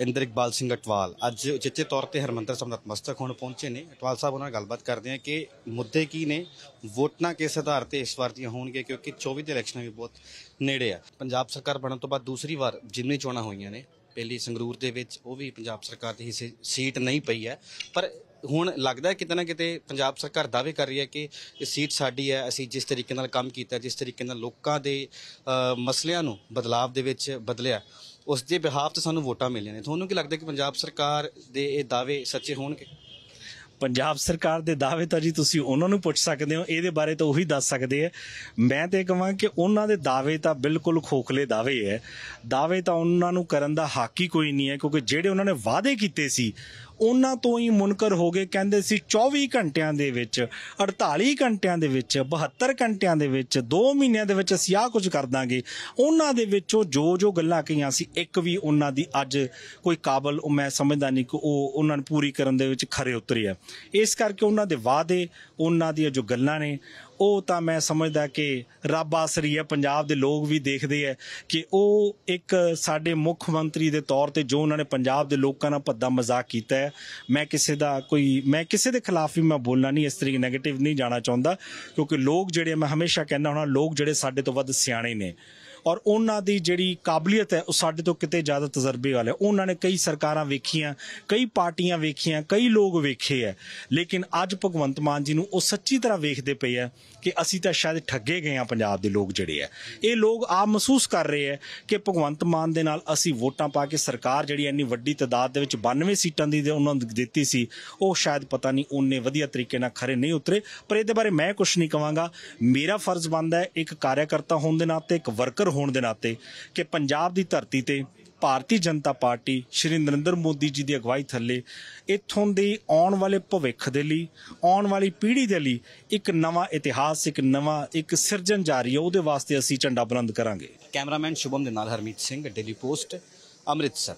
ਇੰਦਰ ਇਕਬਾਲ ਸਿੰਘ ਅਟਵਾਲ ਅੱਜ ਉਚੇਚੇ ਤੌਰ ਤੇ ਹਰਮੰਦਰ ਸਾਹਿਬ ਦਾ ਮਸਤਕ ਹੋਣ ਪਹੁੰਚੇ ਨੇ ਅਟਵਾਲ ਸਾਹਿਬ ਉਹਨਾਂ ਨਾਲ ਗੱਲਬਾਤ ਕਰਦੇ ਆ ਕਿ ਮੁੱਦੇ ਕੀ ਨੇ ਵੋਟਾਂ ਕਿਸ ਆਧਾਰ ਤੇ ਇਸ ਵਾਰ ਦੀਆਂ ਹੋਣਗੇ ਕਿਉਂਕਿ 24 ਦੇ ਇਲੈਕਸ਼ਨ ਵੀ ਬਹੁਤ ਨੇੜੇ ਆ ਪੰਜਾਬ ਸਰਕਾਰ ਬਣਨ ਤੋਂ ਬਾਅਦ ਦੂਸਰੀ ਵਾਰ ਜਿੰਨੀ ਚੋਣਾਂ ਹੋਈਆਂ ਨੇ ਪਹਿਲੀ ਸੰਗਰੂਰ ਦੇ ਵਿੱਚ ਉਹ ਵੀ ਪੰਜਾਬ ਸਰਕਾਰ ਦੀ ਹਿੱਸੇ ਸੀਟ ਨਹੀਂ ਪਈ ਹੈ ਪਰ ਹੁਣ ਲੱਗਦਾ ਹੈ ਕਿਤੇ ਨਾ ਕਿਤੇ ਪੰਜਾਬ ਸਰਕਾਰ ਦਾਅਵੇ ਕਰ ਰਹੀ ਹੈ ਕਿ ਇਹ ਸੀਟ ਸਾਡੀ ਹੈ ਅਸੀਂ ਜਿਸ ਤਰੀਕੇ ਨਾਲ ਕੰਮ ਕੀਤਾ ਜਿਸ ਤਰੀਕੇ ਨਾਲ ਲੋਕਾਂ ਦੇ ਮਸਲਿਆਂ ਨੂੰ ਬਦਲਾਅ ਦੇ ਵਿੱਚ ਬਦਲਿਆ ਉਸ ਦੇ ਬਿਹਾਫ ਤੇ ਸਾਨੂੰ ਵੋਟਾਂ ਮਿਲੀਆਂ ਨੇ ਤੁਹਾਨੂੰ ਕੀ ਲੱਗਦਾ ਕਿ ਪੰਜਾਬ ਸਰਕਾਰ ਦੇ ਇਹ ਦਾਅਵੇ ਸੱਚੇ ਹੋਣਗੇ ਪੰਜਾਬ ਸਰਕਾਰ ਦੇ ਦਾਅਵੇ ਤਾਂ ਜੀ ਤੁਸੀਂ ਉਹਨਾਂ ਨੂੰ ਪੁੱਛ ਸਕਦੇ ਹੋ ਇਹਦੇ ਬਾਰੇ ਤਾਂ ਉਹੀ ਦੱਸ ਸਕਦੇ ਆ ਮੈਂ ਤੇ ਕਹਾਂ ਕਿ ਉਹਨਾਂ ਦੇ ਦਾਅਵੇ ਤਾਂ ਬਿਲਕੁਲ ਖੋਖਲੇ ਦਾਅਵੇ ਐ ਦਾਅਵੇ ਤਾਂ ਉਹਨਾਂ ਨੂੰ ਕਰਨ ਦਾ ਹੱਕ ਹੀ ਕੋਈ ਨਹੀਂ ਹੈ ਕਿਉਂਕਿ ਜਿਹੜੇ ਉਹਨਾਂ ਨੇ ਵਾਅਦੇ ਕੀਤੇ ਸੀ ਉਹਨਾਂ ਤੋਂ ਹੀ ਮੁਨਕਰ ਹੋ ਗਏ ਕਹਿੰਦੇ ਸੀ 24 ਘੰਟਿਆਂ ਦੇ ਵਿੱਚ 48 ਘੰਟਿਆਂ ਦੇ ਵਿੱਚ 72 ਘੰਟਿਆਂ ਦੇ ਵਿੱਚ 2 ਮਹੀਨਿਆਂ ਦੇ ਵਿੱਚ ਅਸੀਂ ਆਹ ਕੁਝ ਕਰ ਦਾਂਗੇ ਉਹਨਾਂ ਦੇ ਵਿੱਚੋਂ ਜੋ ਜੋ ਗੱਲਾਂ ਕਹੀਆਂ ਸੀ ਇੱਕ ਵੀ ਉਹਨਾਂ ਦੀ ਅੱਜ ਕੋਈ ਕਾਬਲ ਮੈਂ ਸਮਝਦਾ ਨਹੀਂ ਕਿ ਉਹ ਉਹਨਾਂ ਨੂੰ ਪੂਰੀ ਕਰਨ ਦੇ ਵਿੱਚ ਖਰੇ ਉਤਰੀ ਆ ਇਸ ਕਰਕੇ ਉਹਨਾਂ ਦੇ ਵਾਅਦੇ ਉਹਨਾਂ ਦੀਆਂ ਜੋ ਗੱਲਾਂ ਨੇ ਉਹ ਤਾਂ ਮੈਂ ਸਮਝਦਾ ਕਿ ਰੱਬ ਆਸਰੀ ਹੈ ਪੰਜਾਬ ਦੇ ਲੋਕ ਵੀ ਦੇਖਦੇ ਆ ਕਿ ਉਹ ਇੱਕ ਸਾਡੇ ਮੁੱਖ ਮੰਤਰੀ ਦੇ ਤੌਰ ਤੇ ਜੋ ਉਹਨਾਂ ਨੇ ਪੰਜਾਬ ਦੇ ਲੋਕਾਂ ਨਾਲ ਭੱਦਾ ਮਜ਼ਾਕ ਕੀਤਾ ਹੈ ਮੈਂ ਕਿਸੇ ਦਾ ਕੋਈ ਮੈਂ ਕਿਸੇ ਦੇ ਖਿਲਾਫ ਵੀ ਮੈਂ ਬੋਲਣਾ ਨਹੀਂ ਇਸ ਤਰੀਕੇ 네ਗੇਟਿਵ ਨਹੀਂ ਜਾਣਾ ਚਾਹੁੰਦਾ ਕਿਉਂਕਿ ਲੋਕ ਜਿਹੜੇ ਮੈਂ ਹਮੇਸ਼ਾ ਕਹਿੰਦਾ ਹਾਂ ਲੋਕ ਜਿਹੜੇ ਸਾਡੇ ਤੋਂ ਵੱਧ ਸਿਆਣੇ ਨੇ ਔਰ ਉਹਨਾਂ ਦੀ ਜਿਹੜੀ ਕਾਬਲੀਅਤ ਹੈ ਉਹ ਸਾਡੇ ਤੋਂ ਕਿਤੇ ਜ਼ਿਆਦਾ ਤਜਰਬੇ ਵਾਲੇ ਉਹਨਾਂ ਨੇ ਕਈ ਸਰਕਾਰਾਂ ਵੇਖੀਆਂ ਕਈ ਪਾਰਟੀਆਂ ਵੇਖੀਆਂ ਕਈ ਲੋਕ ਵੇਖੇ ਐ ਲੇਕਿਨ ਅੱਜ ਭਗਵੰਤ ਮਾਨ ਜੀ ਨੂੰ ਉਹ ਸੱਚੀ ਤਰ੍ਹਾਂ ਵੇਖਦੇ ਪਏ ਐ ਕਿ ਅਸੀਂ ਤਾਂ ਸ਼ਾਇਦ ਠੱਗੇ ਗਏ ਆ ਪੰਜਾਬ ਦੇ ਲੋਕ ਜਿਹੜੇ ਐ ਇਹ ਲੋਕ ਆਪ ਮਹਿਸੂਸ ਕਰ ਰਹੇ ਐ ਕਿ ਭਗਵੰਤ ਮਾਨ ਦੇ ਨਾਲ ਅਸੀਂ ਵੋਟਾਂ ਪਾ ਕੇ ਸਰਕਾਰ ਜਿਹੜੀ ਇੰਨੀ ਵੱਡੀ ਤਦਾਦ ਦੇ ਵਿੱਚ 92 ਸੀਟਾਂ ਦੀ ਉਹਨਾਂ ਨੂੰ ਦਿੱਤੀ ਸੀ ਉਹ ਸ਼ਾਇਦ ਪਤਾ ਨਹੀਂ ਉਹਨੇ ਵਧੀਆ ਤਰੀਕੇ ਨਾਲ ਖਰੇ ਨਹੀਂ ਉਤਰੇ ਪਰ ਇਹਦੇ ਬਾਰੇ ਮੈਂ ਕੁਝ ਨਹੀਂ ਕਵਾਂਗਾ ਮੇਰਾ ਫਰਜ਼ ਬਣਦਾ ਹੈ ਇੱਕ ਕਾਰਜਕਰਤਾ ਹੋਣ ਦੇ ਨਾਤੇ ਇੱਕ ਵਰਕਰ ਹੋਣ ਦੇ ਨਾਤੇ ਕਿ ਪੰਜਾਬ ਦੀ ਧਰਤੀ ਤੇ ਭਾਰਤੀ ਜਨਤਾ ਪਾਰਟੀ ਸ਼੍ਰੀ ਨਰਿੰਦਰ ਮੋਦੀ ਜੀ ਦੀ ਅਗਵਾਈ ਥੱਲੇ ਇਥੋਂ ਦੇ ਆਉਣ ਵਾਲੇ ਭਵਿੱਖ ਦੇ ਲਈ ਆਉਣ ਵਾਲੀ ਪੀੜ੍ਹੀ ਦੇ ਲਈ ਇੱਕ ਨਵਾਂ ਇਤਿਹਾਸ ਇੱਕ ਨਵਾਂ ਇੱਕ ਸਿਰਜਣ ਜਾਰੀ ਹੈ ਉਹਦੇ ਵਾਸਤੇ ਅਸੀਂ ਝੰਡਾ ਬੁਲੰਦ ਕਰਾਂਗੇ ਕੈਮਰਾਮੈਨ ਸ਼ੁਭਮ ਦੇ ਨਾਲ ਹਰਮੀਤ ਸਿੰਘ ਡੇਲੀ ਪੋਸਟ ਅੰਮ੍ਰਿਤਸਰ